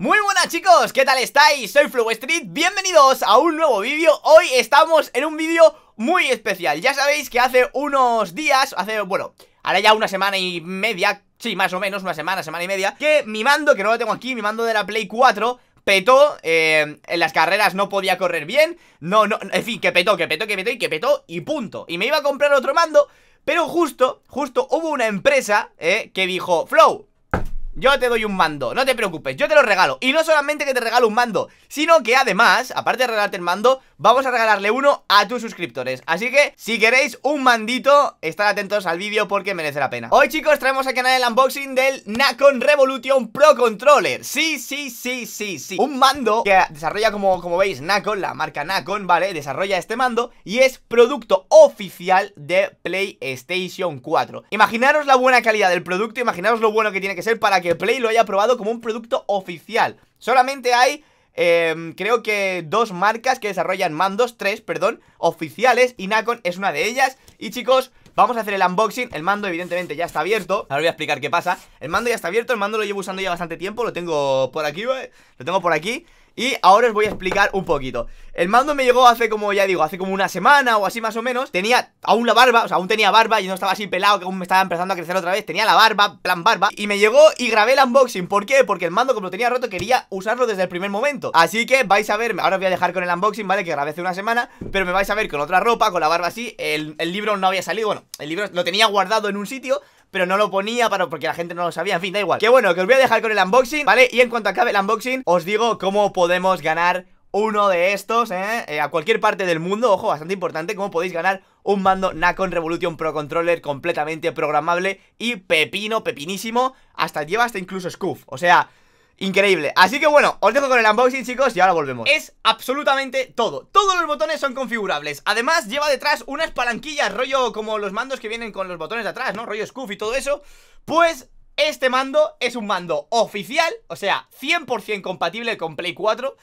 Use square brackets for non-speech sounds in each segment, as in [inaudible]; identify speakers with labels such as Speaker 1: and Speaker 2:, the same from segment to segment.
Speaker 1: Muy buenas chicos, ¿qué tal estáis? Soy Flow Street, bienvenidos a un nuevo vídeo Hoy estamos en un vídeo muy especial Ya sabéis que hace unos días, hace, bueno, ahora ya una semana y media Sí, más o menos, una semana, semana y media Que mi mando, que no lo tengo aquí, mi mando de la Play 4 petó, eh, en las carreras no podía correr bien, no, no, en fin, que petó, que petó, que petó y que petó y punto. Y me iba a comprar otro mando, pero justo, justo hubo una empresa eh, que dijo, Flow, yo te doy un mando, no te preocupes, yo te lo regalo. Y no solamente que te regalo un mando, sino que además, aparte de regalarte el mando, vamos a regalarle uno a tus suscriptores Así que, si queréis un mandito, estar atentos al vídeo porque merece la pena Hoy chicos, traemos al canal el unboxing del Nacon Revolution Pro Controller Sí, sí, sí, sí, sí Un mando que desarrolla como, como veis Nacon, la marca Nacon, ¿vale? Desarrolla este mando y es producto oficial de PlayStation 4 Imaginaros la buena calidad del producto, imaginaros lo bueno que tiene que ser para que Play lo haya probado como un producto oficial Solamente hay Em, creo que dos marcas que desarrollan mandos, tres, perdón, oficiales y Nacon es una de ellas. Y chicos, Vamos a hacer el unboxing, el mando evidentemente ya está abierto Ahora voy a explicar qué pasa El mando ya está abierto, el mando lo llevo usando ya bastante tiempo Lo tengo por aquí, lo tengo por aquí y ahora os voy a explicar un poquito El mando me llegó hace como, ya digo, hace como una semana o así más o menos Tenía aún la barba, o sea, aún tenía barba y no estaba así pelado Que aún me estaba empezando a crecer otra vez Tenía la barba, plan barba Y me llegó y grabé el unboxing ¿Por qué? Porque el mando como lo tenía roto quería usarlo desde el primer momento Así que vais a ver, ahora os voy a dejar con el unboxing, ¿vale? Que grabé hace una semana Pero me vais a ver con otra ropa, con la barba así El, el libro no había salido, bueno, el libro lo tenía guardado en un sitio pero no lo ponía para, porque la gente no lo sabía, en fin, da igual Que bueno, que os voy a dejar con el unboxing, ¿vale? Y en cuanto acabe el unboxing, os digo cómo podemos ganar uno de estos, ¿eh? eh a cualquier parte del mundo, ojo, bastante importante, cómo podéis ganar un mando Nacon Revolution Pro Controller completamente programable y pepino, pepinísimo, hasta lleva hasta incluso Scoof, o sea... Increíble, así que bueno, os dejo con el unboxing chicos y ahora volvemos Es absolutamente todo, todos los botones son configurables Además lleva detrás unas palanquillas rollo como los mandos que vienen con los botones de atrás, ¿no? Rollo scuff y todo eso Pues este mando es un mando oficial, o sea, 100% compatible con Play 4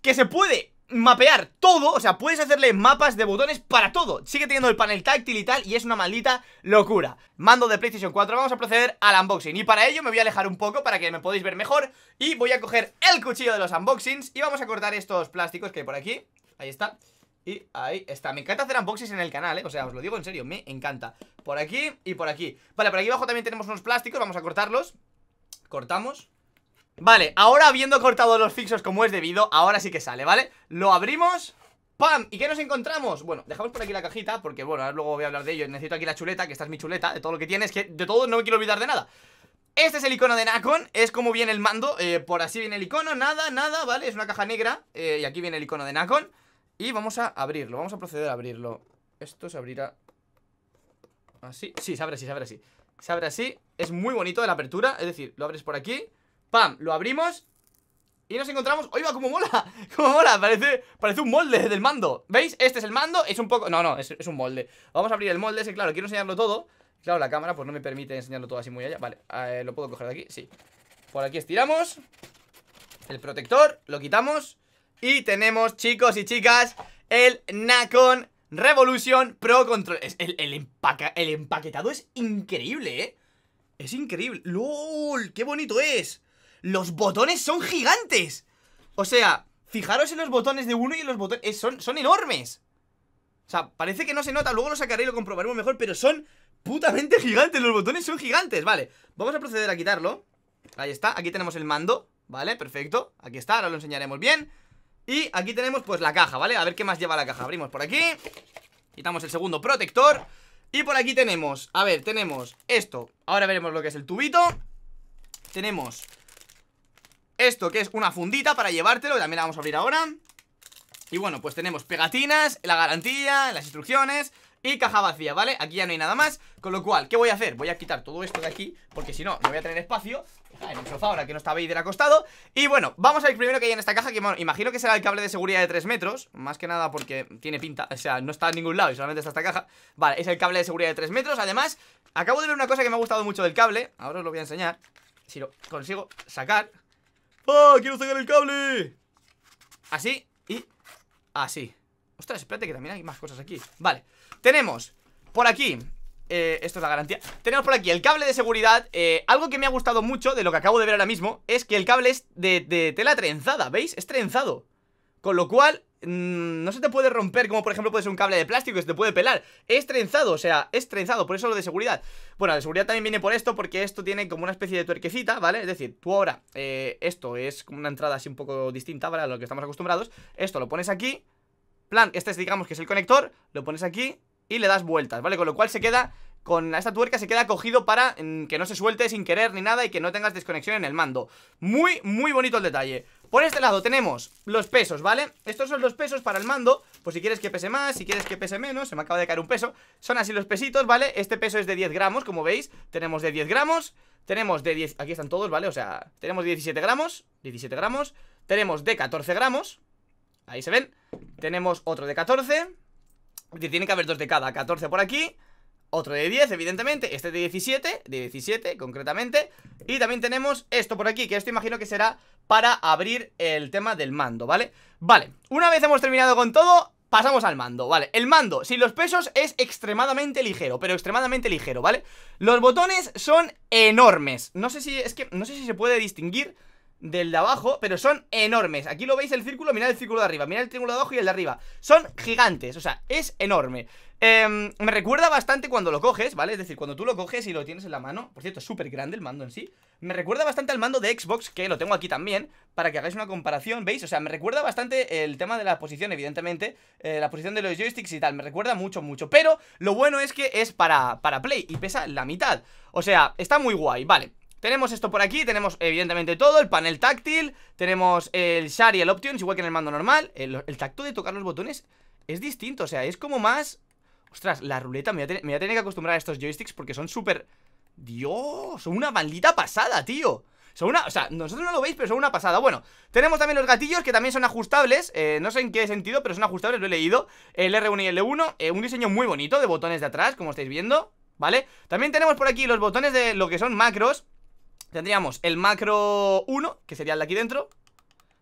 Speaker 1: Que se puede mapear todo, o sea, puedes hacerle mapas de botones para todo Sigue teniendo el panel táctil y tal, y es una maldita locura Mando de PlayStation 4, vamos a proceder al unboxing Y para ello me voy a alejar un poco para que me podáis ver mejor Y voy a coger el cuchillo de los unboxings y vamos a cortar estos plásticos que hay por aquí Ahí está y ahí está, me encanta hacer unboxings en el canal, ¿eh? o sea, os lo digo en serio, me encanta Por aquí y por aquí Vale, por aquí abajo también tenemos unos plásticos, vamos a cortarlos Cortamos Vale, ahora habiendo cortado los fixos como es debido Ahora sí que sale, ¿vale? Lo abrimos ¡Pam! ¿Y qué nos encontramos? Bueno, dejamos por aquí la cajita Porque, bueno, luego voy a hablar de ello Necesito aquí la chuleta, que esta es mi chuleta De todo lo que tiene, es que de todo no me quiero olvidar de nada este es el icono de Nacon, es como viene el mando, eh, por así viene el icono, nada, nada, ¿vale? Es una caja negra eh, y aquí viene el icono de Nacon Y vamos a abrirlo, vamos a proceder a abrirlo Esto se abrirá así, sí, se abre así, se abre así Se abre así, es muy bonito la apertura, es decir, lo abres por aquí Pam, lo abrimos y nos encontramos... ¡Oiga, cómo mola! [laughs] ¡Cómo mola! Parece, parece un molde del mando ¿Veis? Este es el mando, es un poco... No, no, es, un molde Vamos a abrir el molde, ese claro, quiero enseñarlo todo Claro, la cámara pues no me permite enseñarlo todo así muy allá Vale, ¿lo puedo coger de aquí? Sí Por aquí estiramos El protector, lo quitamos Y tenemos, chicos y chicas El Nacon Revolution Pro Control el, el empaquetado es increíble, ¿eh? Es increíble ¡Lol! ¡Qué bonito es! los botones son gigantes. O sea, fijaros en los botones de uno y en los botones... Eh, son, son enormes. O sea, parece que no se nota, luego lo sacaré y lo comprobaremos mejor, pero son putamente gigantes, los botones son gigantes. Vale, vamos a proceder a quitarlo. Ahí está, aquí tenemos el mando, ¿vale? Perfecto, aquí está, ahora lo enseñaremos bien. Y aquí tenemos pues la caja, ¿vale? A ver qué más lleva la caja. Abrimos por aquí, quitamos el segundo protector. Y por aquí tenemos, a ver, tenemos esto. Ahora veremos lo que es el tubito. Tenemos esto que es una fundita para llevártelo, también la vamos a abrir ahora Y bueno, pues tenemos pegatinas, la garantía, las instrucciones y caja vacía, ¿vale? Aquí ya no hay nada más Con lo cual, ¿qué voy a hacer? Voy a quitar todo esto de aquí Porque si no, no voy a tener espacio en el sofá ahora que no está Vader acostado Y bueno, vamos a ver primero que hay en esta caja Que bueno, imagino que será el cable de seguridad de 3 metros Más que nada porque tiene pinta O sea, no está en ningún lado y solamente está esta caja Vale, es el cable de seguridad de 3 metros Además, acabo de ver una cosa que me ha gustado mucho del cable Ahora os lo voy a enseñar Si lo consigo sacar ¡Oh! ¡Quiero sacar el cable! Así y así. Ostras, espérate que también hay más cosas aquí. Vale, tenemos por aquí eh, esto es la garantía Tenemos por aquí el cable de seguridad eh, Algo que me ha gustado mucho de lo que acabo de ver ahora mismo Es que el cable es de, de, tela trenzada, ¿veis? Es trenzado Con lo cual Mm, no se te puede romper, como por ejemplo puede ser un cable de plástico que se te puede pelar. Es trenzado, o sea, es trenzado, por eso lo de seguridad. Bueno, la seguridad también viene por esto, porque esto tiene como una especie de tuerquecita, ¿vale? Es decir, tú ahora, eh, esto es como una entrada así un poco distinta, ¿vale? A lo que estamos acostumbrados. Esto lo pones aquí, plan, este es digamos que es el conector, lo pones aquí y le das vueltas, ¿vale? Con lo cual se queda con esta tuerca se queda cogido para mm, que no se suelte sin querer ni nada y que no tengas desconexión en el mando. Muy, muy bonito el detalle. Por este lado tenemos los pesos, ¿vale? Estos son los pesos para el mando Pues si quieres que pese más, si quieres que pese menos Se me acaba de caer un peso Son así los pesitos, ¿vale? Este peso es de 10 gramos, como veis Tenemos de 10 gramos Tenemos de 10... Aquí están todos, ¿vale? O sea, tenemos 17 gramos 17 gramos Tenemos de 14 gramos Ahí se ven Tenemos otro de 14 Tiene que haber dos de cada 14 por aquí otro de 10, evidentemente, este de 17, de 17 concretamente Y también tenemos esto por aquí, que esto imagino que será para abrir el tema del mando, ¿vale? Vale, una vez hemos terminado con todo, pasamos al mando, ¿vale? El mando, sin los pesos, es extremadamente ligero, pero extremadamente ligero, ¿vale? Los botones son enormes, no sé si, es que, no sé si se puede distinguir del de abajo, pero son enormes. Aquí lo veis el círculo, mirad el círculo de arriba, mirad el círculo de abajo y el de arriba. Son gigantes, o sea, es enorme. Em, me recuerda bastante cuando lo coges, ¿vale? Es decir, cuando tú lo coges y lo tienes en la mano, por cierto, es súper grande el mando en sí. Me recuerda bastante al mando de Xbox, que lo tengo aquí también, para que hagáis una comparación, ¿veis? O sea, me recuerda bastante el tema de la posición, evidentemente, eh, la posición de los joysticks y tal, me recuerda mucho, mucho. Pero lo bueno es que es para, para Play y pesa la mitad. O sea, está muy guay, vale. Tenemos esto por aquí, tenemos evidentemente todo, el panel táctil, tenemos el Share y el Options, igual que en el mando normal. El, tacto de tocar los botones es distinto, o sea, es como más... Ostras, la ruleta, me voy a, tener que acostumbrar a estos joysticks porque son súper... Dios, son una maldita pasada, tío. Son una, o sea, nosotros no lo veis, pero son una pasada Bueno, tenemos también los gatillos que también son ajustables eh, No sé en qué sentido, pero son ajustables, lo he leído El R1 y el L1 e eh, Un diseño muy bonito de botones de atrás, como estáis viendo ¿Vale? También tenemos por aquí los botones de lo que son macros Tendríamos el macro 1, que sería el de aquí dentro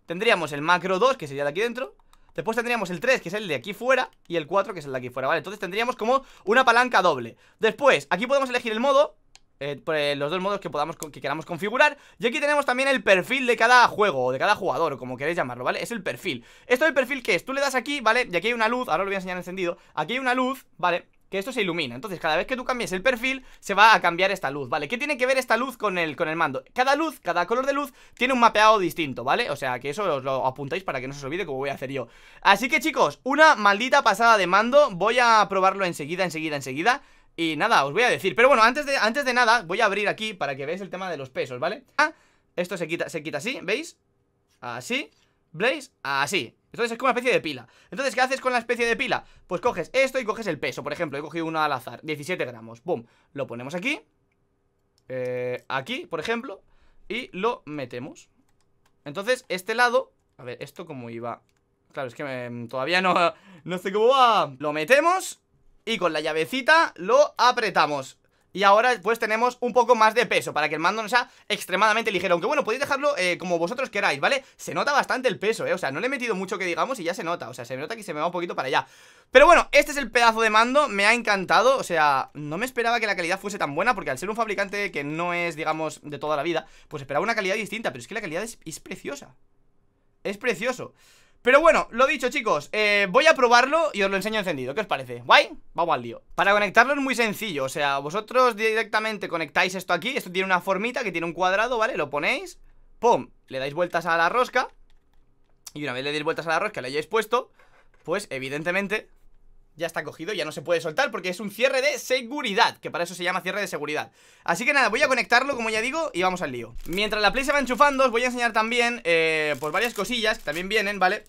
Speaker 1: Tendríamos el macro 2, que sería el de aquí dentro Después tendríamos el 3, que es el de aquí fuera Y el 4, que es el de aquí fuera, ¿vale? Entonces tendríamos como una palanca doble Después, aquí podemos elegir el modo eh, eh, los dos modos que podamos que queramos configurar Y aquí tenemos también el perfil de cada juego O de cada jugador, o como queréis llamarlo, ¿vale? Es el perfil Esto es el perfil que es, tú le das aquí, ¿vale? Y aquí hay una luz, ahora lo voy a enseñar encendido Aquí hay una luz, ¿vale? que esto se ilumina Entonces cada vez que tú cambies el perfil se va a cambiar esta luz, ¿vale? ¿Qué tiene que ver esta luz con el, con el mando? Cada luz, cada color de luz tiene un mapeado distinto, ¿vale? O sea que eso os lo apuntáis para que no se os olvide como voy a hacer yo Así que chicos, una maldita pasada de mando Voy a probarlo enseguida, enseguida, enseguida y nada, os voy a decir, pero bueno, antes de, antes de nada Voy a abrir aquí para que veáis el tema de los pesos, ¿vale? Ah, esto se quita, se quita así, ¿veis? Así Blaze, así Entonces es como una especie de pila Entonces, ¿qué haces con la especie de pila? Pues coges esto y coges el peso Por ejemplo, he cogido uno al azar, 17 gramos Boom, lo ponemos aquí eh, Aquí, por ejemplo Y lo metemos Entonces, este lado A ver, ¿esto cómo iba? Claro, es que em, todavía no, no sé cómo va Lo metemos y con la llavecita lo apretamos y ahora pues tenemos un poco más de peso Para que el mando no sea extremadamente ligero Aunque bueno, podéis dejarlo eh, como vosotros queráis, ¿vale? Se nota bastante el peso, ¿eh? O sea, no le he metido mucho que digamos y ya se nota O sea, se nota que se me va un poquito para allá Pero bueno, este es el pedazo de mando Me ha encantado, o sea, no me esperaba que la calidad fuese tan buena Porque al ser un fabricante que no es, digamos, de toda la vida Pues esperaba una calidad distinta Pero es que la calidad es, es preciosa Es precioso pero bueno, lo dicho chicos, eh, voy a probarlo y os lo enseño encendido, ¿qué os parece? ¿Guay? Vamos al lío Para conectarlo es muy sencillo, o sea, vosotros directamente conectáis esto aquí Esto tiene una formita que tiene un cuadrado, ¿vale? Lo ponéis, pum, le dais vueltas a la rosca Y una vez le dais vueltas a la rosca, le hayáis puesto Pues evidentemente ya está cogido, ya no se puede soltar porque es un cierre de seguridad, que para eso se llama cierre de seguridad. Así que nada, voy a conectarlo, como ya digo, y vamos al lío. Mientras la Play se va enchufando, os voy a enseñar también, eh, pues varias cosillas que también vienen, ¿vale?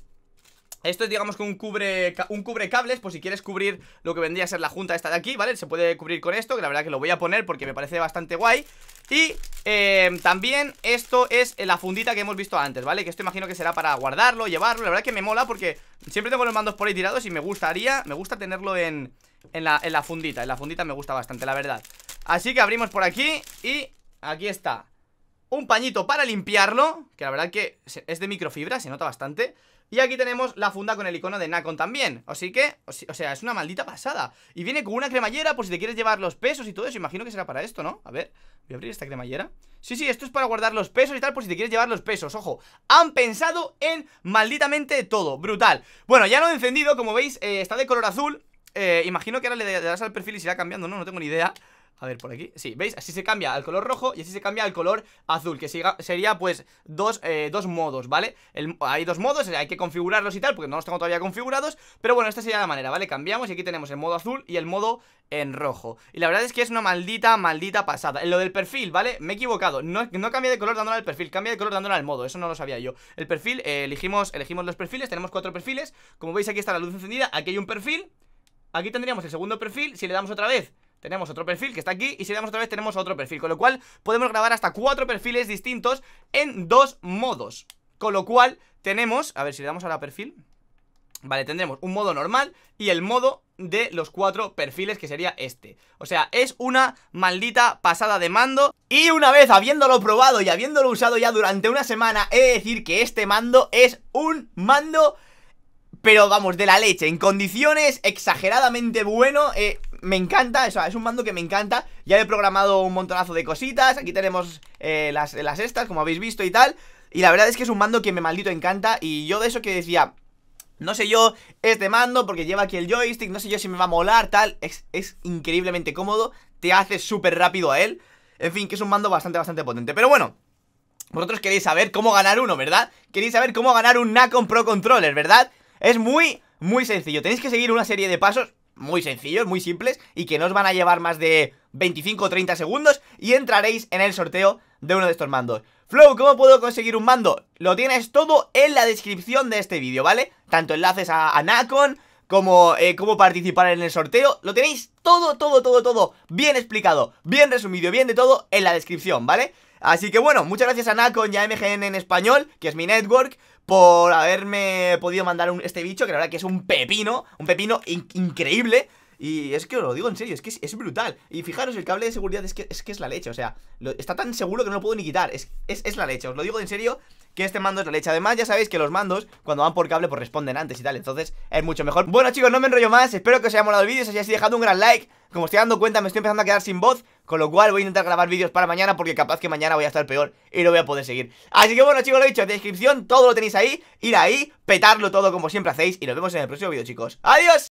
Speaker 1: Esto es digamos que un cubre, un cubre cables Por si quieres cubrir lo que vendría a ser la junta esta de aquí, ¿vale? Se puede cubrir con esto, que la verdad que lo voy a poner porque me parece bastante guay Y Em, también esto es la fundita que hemos visto antes, ¿vale? Que esto imagino que será para guardarlo, llevarlo La verdad que me mola porque siempre tengo los mandos por ahí tirados Y me gustaría, me gusta tenerlo en, en, la, en la fundita En la fundita me gusta bastante, la verdad Así que abrimos por aquí y aquí está Un pañito para limpiarlo Que la verdad que es de microfibra, se nota bastante y aquí tenemos la funda con el icono de Nacon también Así que, o sea, es una maldita pasada Y viene con una cremallera por si te quieres llevar los pesos y todo eso Imagino que será para esto, ¿no? A ver, voy a abrir esta cremallera Sí, sí, esto es para guardar los pesos y tal por si te quieres llevar los pesos Ojo, han pensado en malditamente todo Brutal Bueno, ya lo he encendido, como veis, eh, está de color azul eh, imagino que ahora le darás al perfil y se irá cambiando, ¿no? No tengo ni idea a ver, por aquí, sí, ¿veis? Así se cambia al color rojo y así se cambia al color azul Que sería, pues, dos, eh, dos modos, ¿vale? hay dos modos, hay que configurarlos y tal, porque no los tengo todavía configurados Pero bueno, esta sería la manera, ¿vale? Cambiamos y aquí tenemos el modo azul y el modo en rojo Y la verdad es que es una maldita, maldita pasada En lo del perfil, ¿vale? Me he equivocado No, cambia de color dándole al perfil, cambia de color dándole al modo Eso no lo sabía yo El perfil, eh, elegimos, elegimos los perfiles, tenemos cuatro perfiles Como veis aquí está la luz encendida, aquí hay un perfil Aquí tendríamos el segundo perfil Si le damos otra vez tenemos otro perfil que está aquí y si le damos otra vez tenemos otro perfil, con lo cual podemos grabar hasta cuatro perfiles distintos en dos modos, con lo cual tenemos, a ver si le damos la perfil, vale, tendremos un modo normal y el modo de los cuatro perfiles que sería este O sea, es una maldita pasada de mando Y una vez habiéndolo probado y habiéndolo usado ya durante una semana He de decir que este mando es un mando pero vamos, de la leche, en condiciones exageradamente bueno, eh, me encanta, eso es un mando que me encanta Ya he programado un montonazo de cositas Aquí tenemos eh, las, las estas, como habéis visto y tal Y la verdad es que es un mando que me maldito encanta Y yo de eso que decía, no sé yo, este mando porque lleva aquí el joystick, no sé yo si me va a molar, tal. Es, es increíblemente cómodo, te hace súper rápido a él. En fin, que es un mando bastante, bastante potente. Pero bueno, vosotros queréis saber cómo ganar uno, ¿verdad? Queréis saber cómo ganar un Nacon Pro Controller, ¿verdad? Es muy, muy sencillo. Tenéis que seguir una serie de pasos muy sencillos, muy simples y que no os van a llevar más de 25 o 30 segundos y entraréis en el sorteo de uno de estos mandos. Flow, ¿cómo puedo conseguir un mando? Lo tienes todo en la descripción de este vídeo, ¿vale? Tanto enlaces a, Nakon, como eh, cómo participar en el sorteo, lo tenéis todo, todo, todo, todo bien explicado, bien resumido, bien de todo en la descripción, ¿vale? Así que bueno, muchas gracias a Nakon y a MGN en español, que es mi network, por haberme podido mandar un, este bicho, que la verdad que es un pepino, un pepino increíble. Y es que os lo digo en serio, es que es, brutal. Y fijaros, el cable de seguridad es que es, la leche, o sea, está tan seguro que no lo puedo ni quitar. Es, es, la leche, os lo digo en serio que este mando es la leche. Además, ya sabéis que los mandos, cuando van por cable, pues responden antes y tal. Entonces, es mucho mejor. Bueno, chicos, no me enrollo más. Espero que os haya molado el vídeo. Si así, dejad un gran like. Como estoy dando cuenta, me estoy empezando a quedar sin voz. Con lo cual, voy a intentar grabar vídeos para mañana. Porque capaz que mañana voy a estar peor y no voy a poder seguir. Así que bueno, chicos, lo he dicho. descripción, todo lo tenéis ahí. Ir ahí, petarlo todo como siempre hacéis. Y nos vemos en el próximo vídeo, chicos. ¡Adiós!